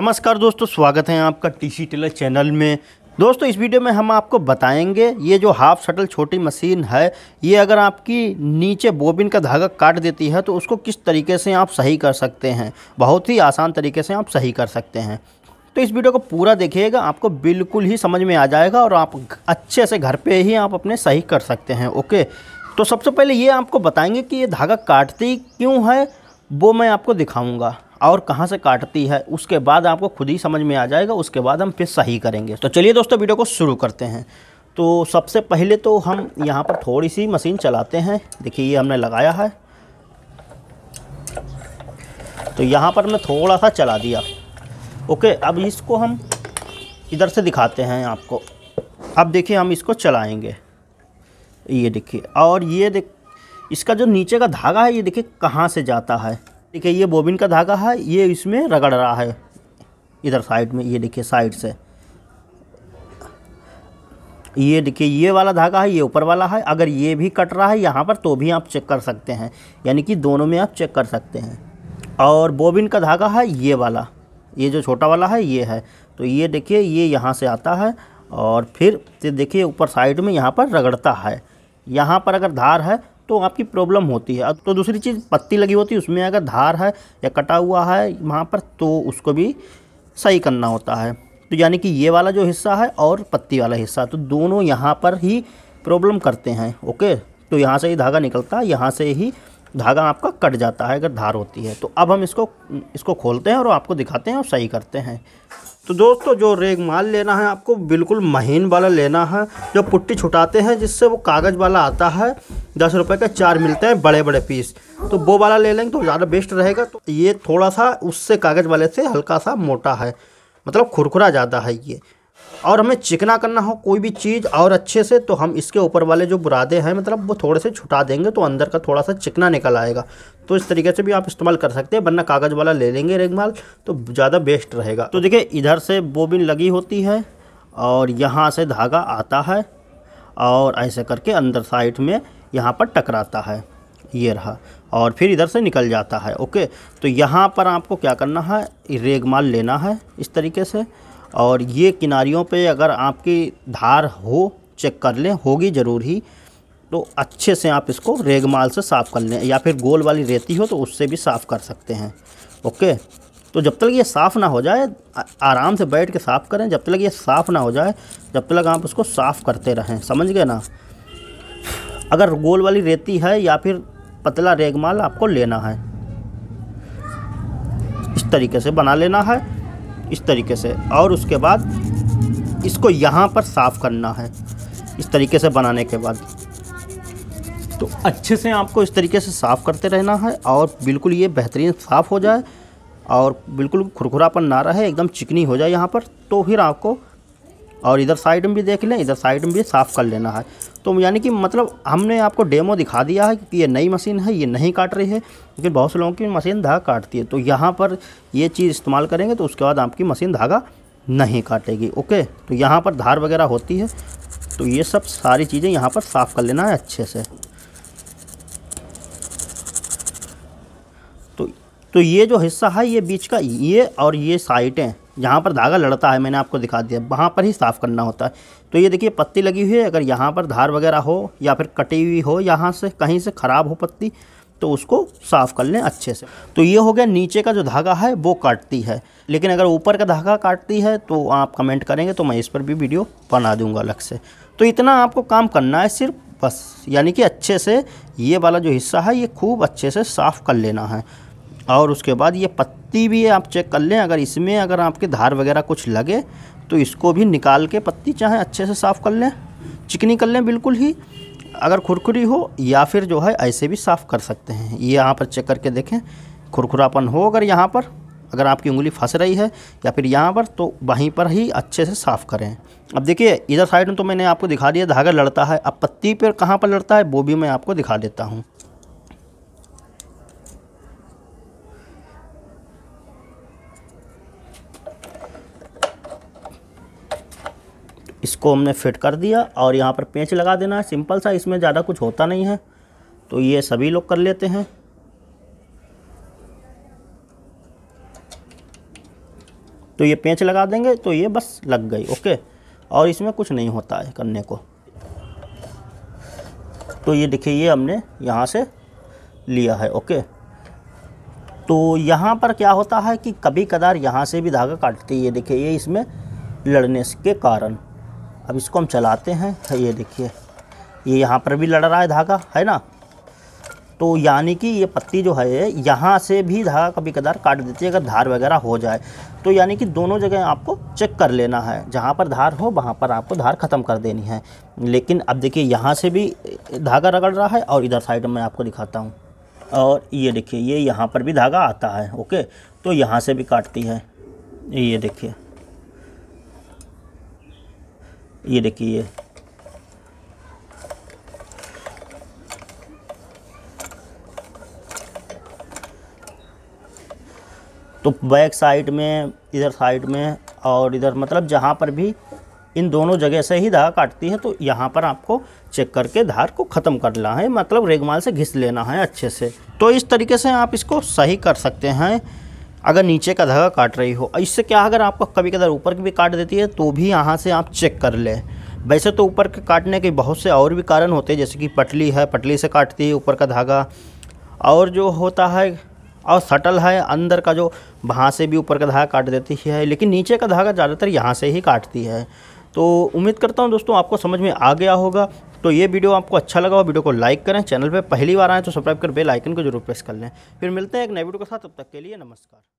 नमस्कार दोस्तों स्वागत है आपका टीसी टेलर चैनल में दोस्तों इस वीडियो में हम आपको बताएंगे ये जो हाफ शटल छोटी मशीन है ये अगर आपकी नीचे बोबिन का धागा काट देती है तो उसको किस तरीके से आप सही कर सकते हैं बहुत ही आसान तरीके से आप सही कर सकते हैं तो इस वीडियो को पूरा देखिएगा आपको बिल्कुल ही समझ में आ जाएगा और आप अच्छे से घर पर ही आप अपने सही कर सकते हैं ओके तो सबसे पहले ये आपको बताएंगे कि ये धागा काटती क्यों है वो मैं आपको दिखाऊँगा और कहाँ से काटती है उसके बाद आपको खुद ही समझ में आ जाएगा उसके बाद हम फिर सही करेंगे तो चलिए दोस्तों वीडियो को शुरू करते हैं तो सबसे पहले तो हम यहाँ पर थोड़ी सी मशीन चलाते हैं देखिए ये हमने लगाया है तो यहाँ पर मैं थोड़ा सा चला दिया ओके अब इसको हम इधर से दिखाते हैं आपको अब देखिए हम इसको चलाएंगे ये देखिए और ये देख इसका जो नीचे का धागा है ये देखिए कहाँ से जाता है देखिए ये बोबिन का धागा है ये इसमें रगड़ रहा है इधर साइड में ये देखिए साइड से ये देखिए ये वाला धागा है ये ऊपर वाला है अगर ये भी कट रहा है यहाँ पर तो भी आप चेक कर सकते हैं यानी कि दोनों में आप चेक कर सकते हैं और बोबिन का धागा है ये वाला ये जो छोटा वाला है ये है तो ये देखिए ये यहाँ से आता है और फिर देखिए ऊपर साइड में यहाँ पर रगड़ता है यहाँ पर अगर धार है तो आपकी प्रॉब्लम होती है तो दूसरी चीज़ पत्ती लगी होती है उसमें अगर धार है या कटा हुआ है वहाँ पर तो उसको भी सही करना होता है तो यानी कि ये वाला जो हिस्सा है और पत्ती वाला हिस्सा तो दोनों यहाँ पर ही प्रॉब्लम करते हैं ओके तो यहाँ से ही धागा निकलता है यहाँ से ही धागा आपका कट जाता है अगर धार होती है तो अब हम इसको इसको खोलते हैं और आपको दिखाते हैं और सही करते हैं तो दोस्तों जो रेग माल लेना है आपको बिल्कुल महीन वाला लेना है जो पुट्टी छुटाते हैं जिससे वो कागज़ वाला आता है दस रुपए का चार मिलते हैं बड़े बड़े पीस तो वो वाला ले लेंगे तो ज़्यादा बेस्ट रहेगा तो ये थोड़ा सा उससे कागज़ वाले से हल्का सा मोटा है मतलब खुरखुरा ज़्यादा है ये और हमें चिकना करना हो कोई भी चीज़ और अच्छे से तो हम इसके ऊपर वाले जो बुरादे हैं मतलब वो थोड़े से छुटा देंगे तो अंदर का थोड़ा सा चिकना निकल आएगा तो इस तरीके से भी आप इस्तेमाल कर सकते हैं वरना कागज़ वाला ले लेंगे रेगमाल तो ज़्यादा बेस्ट रहेगा तो देखिए इधर से बोबिन लगी होती है और यहाँ से धागा आता है और ऐसे करके अंदर साइड में यहाँ पर टकराता है ये रहा और फिर इधर से निकल जाता है ओके तो यहाँ पर आपको क्या करना है रेगमाल लेना है इस तरीके से और ये किनारियों पे अगर आपकी धार हो चेक कर लें होगी ज़रूर ही तो अच्छे से आप इसको रेगमाल से साफ़ कर लें या फिर गोल वाली रेती हो तो उससे भी साफ़ कर सकते हैं ओके तो जब तक ये साफ़ ना हो जाए आराम से बैठ के साफ़ करें जब तक ये साफ़ ना हो जाए जब तक आप उसको साफ़ करते रहें समझ गए ना अगर गोल वाली रेती है या फिर पतला रेगमाल आपको लेना है इस तरीके से बना लेना है इस तरीके से और उसके बाद इसको यहाँ पर साफ़ करना है इस तरीके से बनाने के बाद तो अच्छे से आपको इस तरीके से साफ़ करते रहना है और बिल्कुल ये बेहतरीन साफ़ हो जाए और बिल्कुल खुरखुरापन ना रहे एकदम चिकनी हो जाए यहाँ पर तो फिर आपको और इधर साइड में भी देख लें इधर साइड में भी साफ़ कर लेना है तो यानी कि मतलब हमने आपको डेमो दिखा दिया है कि ये नई मशीन है ये नहीं काट रही है लेकिन बहुत से लोगों की मशीन धागा काटती है तो यहाँ पर ये चीज़ इस्तेमाल करेंगे तो उसके बाद आपकी मशीन धागा नहीं काटेगी ओके तो यहाँ पर धार वगैरह होती है तो ये सब सारी चीज़ें यहाँ पर साफ़ कर लेना है अच्छे से तो तो ये जो हिस्सा है ये बीच का ये और ये साइटें जहाँ पर धागा लड़ता है मैंने आपको दिखा दिया वहाँ पर ही साफ़ करना होता है तो ये देखिए पत्ती लगी हुई है अगर यहाँ पर धार वगैरह हो या फिर कटी हुई हो यहाँ से कहीं से ख़राब हो पत्ती तो उसको साफ़ कर लें अच्छे से तो ये हो गया नीचे का जो धागा है वो काटती है लेकिन अगर ऊपर का धागा काटती है तो आप कमेंट करेंगे तो मैं इस पर भी वीडियो बना दूंगा अलग से तो इतना आपको काम करना है सिर्फ बस यानी कि अच्छे से ये वाला जो हिस्सा है ये खूब अच्छे से साफ़ कर लेना है और उसके बाद ये पत्ती भी आप चेक कर लें अगर इसमें अगर आपके धार वगैरह कुछ लगे तो इसको भी निकाल के पत्ती चाहे अच्छे से साफ़ कर लें चिकनी कर लें बिल्कुल ही अगर खुरखुरी हो या फिर जो है ऐसे भी साफ़ कर सकते हैं ये यहाँ पर चेक करके देखें खुरखुरापन हो अगर यहाँ पर अगर आपकी उंगली फंस रही है या फिर यहाँ पर तो वहीं पर ही अच्छे से साफ़ करें अब देखिए इधर साइड में तो मैंने आपको दिखा दिया धागा लड़ता है अब पत्ती पर कहाँ पर लड़ता है वो भी मैं आपको दिखा देता हूँ इसको हमने फिट कर दिया और यहाँ पर पेंच लगा देना है सिंपल सा इसमें ज़्यादा कुछ होता नहीं है तो ये सभी लोग कर लेते हैं तो ये पेंच लगा देंगे तो ये बस लग गई ओके और इसमें कुछ नहीं होता है करने को तो ये देखिए ये हमने यहाँ से लिया है ओके तो यहाँ पर क्या होता है कि कभी कदार यहाँ से भी धागा काटती है देखिए ये इसमें लड़ने के कारण अब इसको हम चलाते हैं ये देखिए ये यहाँ पर भी लड़ रहा है धागा है ना तो यानी कि ये पत्ती जो है यहाँ से भी धागा कभी कदार काट देती है अगर धार वगैरह हो जाए तो यानी कि दोनों जगह आपको चेक कर लेना है जहाँ पर धार हो वहाँ पर आपको धार ख़त्म कर देनी है लेकिन अब देखिए यहाँ से भी धागा रगड़ रहा है और इधर साइड में आपको दिखाता हूँ और ये देखिए ये यहाँ पर भी धागा आता है ओके तो यहाँ से भी काटती है ये देखिए ये देखिए तो बैक साइड में इधर साइड में और इधर मतलब जहाँ पर भी इन दोनों जगह से ही धार काटती है तो यहाँ पर आपको चेक करके धार को ख़त्म करना है मतलब रेगमाल से घिस लेना है अच्छे से तो इस तरीके से आप इसको सही कर सकते हैं अगर नीचे का धागा काट रही हो इससे क्या अगर आपको कभी कदर ऊपर की भी काट देती है तो भी यहाँ से आप चेक कर लें वैसे तो ऊपर के काटने के बहुत से और भी कारण होते हैं जैसे कि पटली है पटली से काटती है ऊपर का धागा और जो होता है और सटल है अंदर का जो वहाँ से भी ऊपर का धागा काट देती है लेकिन नीचे का धागा ज़्यादातर यहाँ से ही काटती है तो उम्मीद करता हूँ दोस्तों आपको समझ में आ गया होगा तो ये वीडियो आपको अच्छा लगा हो वीडियो को लाइक करें चैनल पर पहली बार आएँ तो सब्सक्राइब कर बेल आइकन को जरूर प्रेस कर लें फिर मिलते हैं एक नए वीडियो के साथ तब तक के लिए नमस्कार